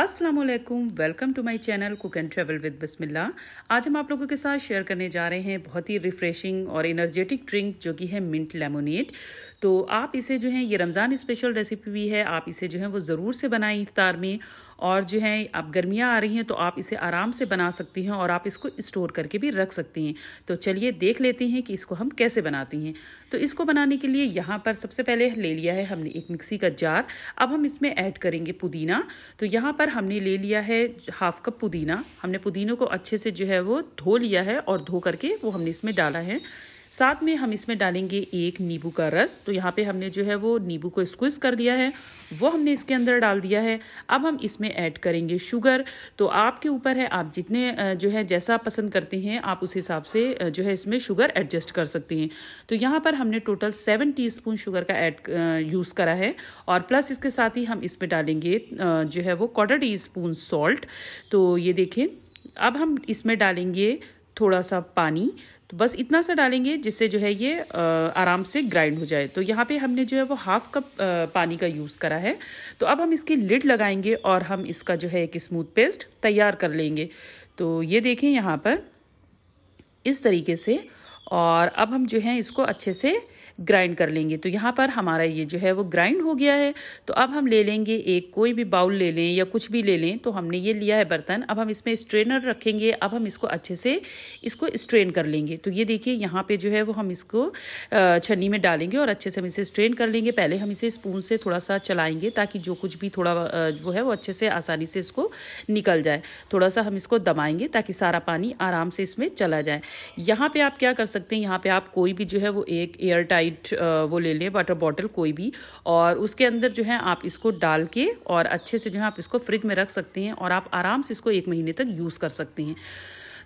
अस्सलाम वालेकुम welcome to my channel cook and travel with Basmilla आज हम आप लोगों के साथ शेयर करने जा रहे हैं बहुत ही रिफ़्रेशिंग और एनर्जेटिक ड्रिंक जो कि है मिंट लेमोनेट तो आप इसे जो है ये रमज़ान स्पेशल रेसिपी भी है आप इसे जो है वो ज़रूर से बनाएं इफ्तार में और जो है अब गर्मियाँ आ रही हैं तो आप इसे आराम से बना सकती हैं और आप इसको स्टोर करके भी रख सकती हैं तो चलिए देख लेते हैं कि इसको हम कैसे बनाती हैं तो इसको बनाने के लिए यहाँ पर सबसे पहले ले लिया है हमने एक मिक्सी का जार अब हम इसमें ऐड करेंगे पुदीना तो यहाँ पर हमने ले लिया है हाफ कप पुदीना हमने पुदीनों को अच्छे से जो है वो धो लिया है और धो करके वो हमने इसमें डाला है साथ में हम इसमें डालेंगे एक नींबू का रस तो यहाँ पे हमने जो है वो नींबू को स्क्विज कर लिया है वो हमने इसके अंदर डाल दिया है अब हम इसमें ऐड करेंगे शुगर तो आपके ऊपर है आप जितने जो है जैसा पसंद करते हैं आप उस हिसाब से जो है इसमें शुगर एडजस्ट कर सकते हैं तो यहाँ पर हमने टोटल सेवन टी शुगर का एड यूज़ करा है और प्लस इसके साथ ही हम इसमें डालेंगे जो है वो क्वार्टर टी स्पून सॉल्ट तो ये देखें अब हम इसमें डालेंगे थोड़ा सा पानी तो बस इतना सा डालेंगे जिससे जो है ये आराम से ग्राइंड हो जाए तो यहाँ पे हमने जो है वो हाफ कप पानी का यूज़ करा है तो अब हम इसकी लिड लगाएंगे और हम इसका जो है एक स्मूथ पेस्ट तैयार कर लेंगे तो ये देखें यहाँ पर इस तरीके से और अब हम जो है इसको अच्छे से ग्राइंड कर लेंगे तो यहाँ पर हमारा ये जो है वो ग्राइंड हो गया है तो अब हम ले लेंगे एक कोई भी बाउल ले लें या कुछ भी ले लें तो हमने ये लिया है बर्तन अब हम इसमें स्ट्रेनर रखेंगे अब हम इसको अच्छे से इसको स्ट्रेन कर लेंगे तो ये देखिए यहाँ पे जो है वो हम इसको छन्नी में डालेंगे और अच्छे से हम इसे स्ट्रेन कर लेंगे पहले हम इसे स्पून से थोड़ा सा चलाएंगे ताकि जो कुछ भी थोड़ा वो है वो अच्छे से आसानी से इसको निकल जाए थोड़ा सा हम इसको दबाएंगे ताकि सारा पानी आराम से इसमें चला जाए यहाँ पे आप क्या कर सकते हैं यहाँ पे आप कोई भी जो है वो एक एयर टाइप साइड uh, वो ले लें वाटर बॉटल कोई भी और उसके अंदर जो है आप इसको डाल के और अच्छे से जो है आप इसको फ्रिज में रख सकते हैं और आप आराम से इसको एक महीने तक यूज़ कर सकते हैं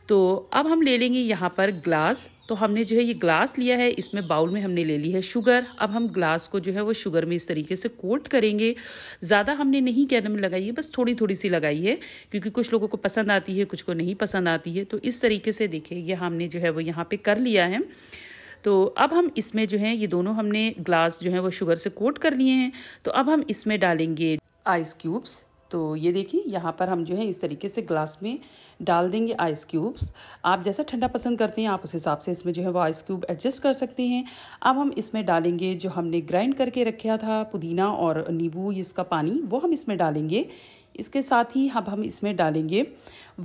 तो अब हम ले लेंगे यहाँ पर ग्लास तो हमने जो है ये ग्लास लिया है इसमें बाउल में हमने ले ली है शुगर अब हम ग्लास को जो है वो शुगर में इस तरीके से कोट करेंगे ज़्यादा हमने नहीं कैरम में लगाई है बस थोड़ी थोड़ी सी लगाई है क्योंकि कुछ लोगों को पसंद आती है कुछ को नहीं पसंद आती है तो इस तरीके से देखिए ये हमने जो है वो यहाँ पर कर लिया है तो अब हम इसमें जो है ये दोनों हमने ग्लास जो है वो शुगर से कोट कर लिए हैं तो अब हम इसमें डालेंगे आइस क्यूब्स तो ये देखिए यहाँ पर हम जो है इस तरीके से ग्लास में डाल देंगे आइस क्यूब्स आप जैसा ठंडा पसंद करते हैं आप उस हिसाब से इसमें जो है वो आइस क्यूब एडजस्ट कर सकते हैं अब हम इसमें डालेंगे जो हमने ग्राइंड करके रखा था पुदीना और नींबू इसका पानी वो हम इसमें डालेंगे इसके साथ ही अब हम इसमें डालेंगे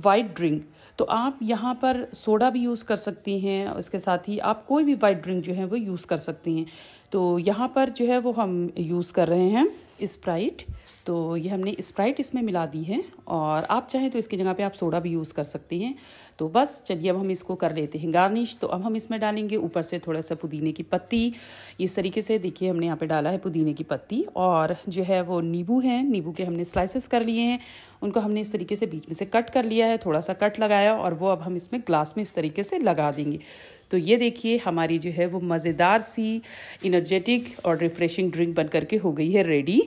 वाइट ड्रिंक तो आप यहाँ पर सोडा भी यूज़ कर सकती हैं इसके साथ ही आप कोई भी वाइट ड्रिंक जो है वो यूज़ कर सकती हैं तो यहाँ पर जो है वो हम यूज़ कर रहे हैं स्प्राइट तो ये हमने स्प्राइट इसमें मिला दी है और आप चाहें तो इसकी जगह पे आप सोडा भी यूज़ कर सकती हैं तो बस चलिए अब हम इसको कर लेते हैं गार्निश तो अब हम इसमें डालेंगे ऊपर से थोड़ा सा पुदीने की पत्ती इस तरीके से देखिए हमने यहाँ पे डाला है पुदीने की पत्ती और जो है वो नींबू है नींबू के हमने स्लाइसेस कर लिए लिए हैं उनको हमने इस तरीके से बीच में से कट कर लिया है थोड़ा सा कट लगाया और वो अब हम इसमें ग्लास में इस तरीके से लगा देंगे तो ये देखिए हमारी जो है वो मज़ेदार सी इनर्जेटिक और रिफ़्रेशिंग ड्रिंक बन करके हो गई है रेडी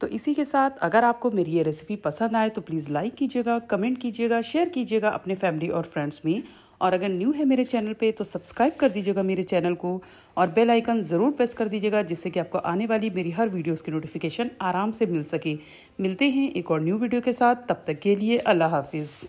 तो इसी के साथ अगर आपको मेरी ये रेसिपी पसंद आए तो प्लीज़ लाइक कीजिएगा कमेंट कीजिएगा शेयर कीजिएगा अपने फैमिली और फ्रेंड्स में और अगर न्यू है मेरे चैनल पे तो सब्सक्राइब कर दीजिएगा मेरे चैनल को और बेल आइकन ज़रूर प्रेस कर दीजिएगा जिससे कि आपको आने वाली मेरी हर वीडियोस की नोटिफिकेशन आराम से मिल सके मिलते हैं एक और न्यू वीडियो के साथ तब तक के लिए अल्लाह हाफिज़